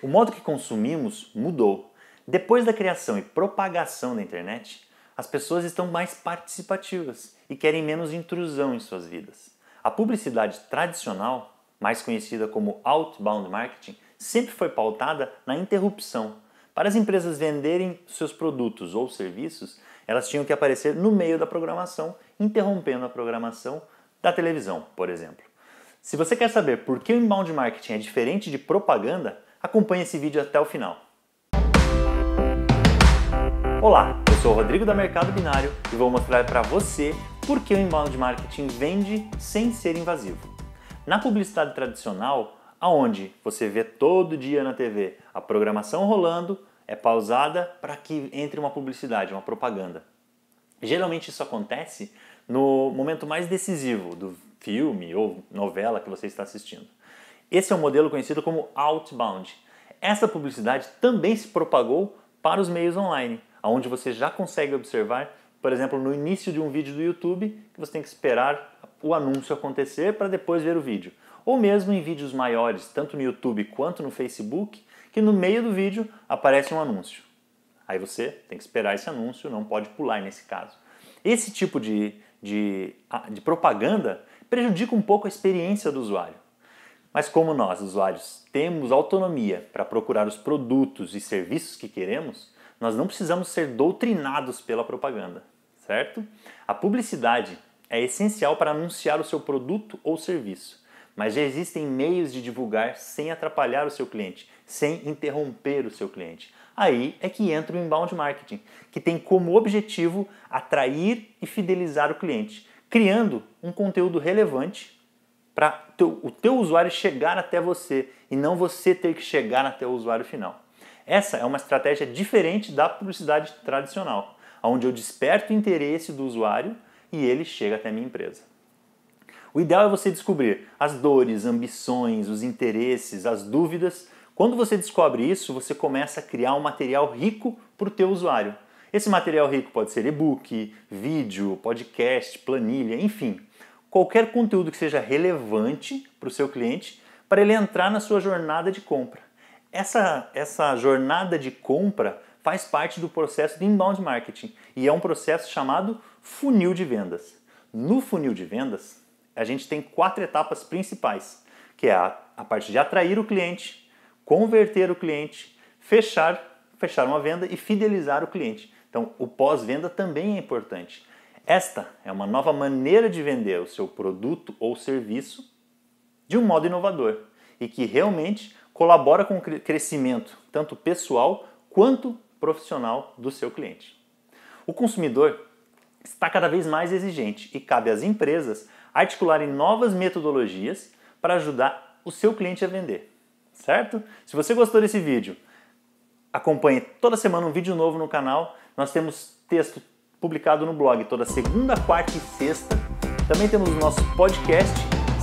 O modo que consumimos mudou. Depois da criação e propagação da internet, as pessoas estão mais participativas e querem menos intrusão em suas vidas. A publicidade tradicional, mais conhecida como outbound marketing, sempre foi pautada na interrupção. Para as empresas venderem seus produtos ou serviços, elas tinham que aparecer no meio da programação, interrompendo a programação da televisão, por exemplo. Se você quer saber por que o inbound marketing é diferente de propaganda, Acompanhe esse vídeo até o final. Olá, eu sou o Rodrigo da Mercado Binário e vou mostrar para você por que o inbound marketing vende sem ser invasivo. Na publicidade tradicional, aonde você vê todo dia na TV a programação rolando, é pausada para que entre uma publicidade, uma propaganda. Geralmente isso acontece no momento mais decisivo do filme ou novela que você está assistindo. Esse é um modelo conhecido como outbound. Essa publicidade também se propagou para os meios online, onde você já consegue observar, por exemplo, no início de um vídeo do YouTube, que você tem que esperar o anúncio acontecer para depois ver o vídeo. Ou mesmo em vídeos maiores, tanto no YouTube quanto no Facebook, que no meio do vídeo aparece um anúncio. Aí você tem que esperar esse anúncio, não pode pular nesse caso. Esse tipo de, de, ah, de propaganda prejudica um pouco a experiência do usuário. Mas como nós, usuários, temos autonomia para procurar os produtos e serviços que queremos, nós não precisamos ser doutrinados pela propaganda, certo? A publicidade é essencial para anunciar o seu produto ou serviço, mas já existem meios de divulgar sem atrapalhar o seu cliente, sem interromper o seu cliente. Aí é que entra o inbound marketing, que tem como objetivo atrair e fidelizar o cliente, criando um conteúdo relevante para o teu usuário chegar até você e não você ter que chegar até o usuário final. Essa é uma estratégia diferente da publicidade tradicional, onde eu desperto o interesse do usuário e ele chega até a minha empresa. O ideal é você descobrir as dores, ambições, os interesses, as dúvidas. Quando você descobre isso, você começa a criar um material rico para o teu usuário. Esse material rico pode ser e-book, vídeo, podcast, planilha, enfim, qualquer conteúdo que seja relevante para o seu cliente para ele entrar na sua jornada de compra. Essa, essa jornada de compra faz parte do processo de inbound marketing e é um processo chamado funil de vendas. No funil de vendas, a gente tem quatro etapas principais, que é a, a parte de atrair o cliente, converter o cliente, fechar, fechar uma venda e fidelizar o cliente. Então, o pós-venda também é importante. Esta é uma nova maneira de vender o seu produto ou serviço de um modo inovador e que realmente colabora com o crescimento tanto pessoal quanto profissional do seu cliente. O consumidor está cada vez mais exigente e cabe às empresas articularem novas metodologias para ajudar o seu cliente a vender, certo? Se você gostou desse vídeo, acompanhe toda semana um vídeo novo no canal. Nós temos texto publicado no blog toda segunda, quarta e sexta. Também temos o nosso podcast.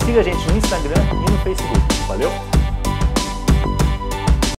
Siga a gente no Instagram e no Facebook. Valeu!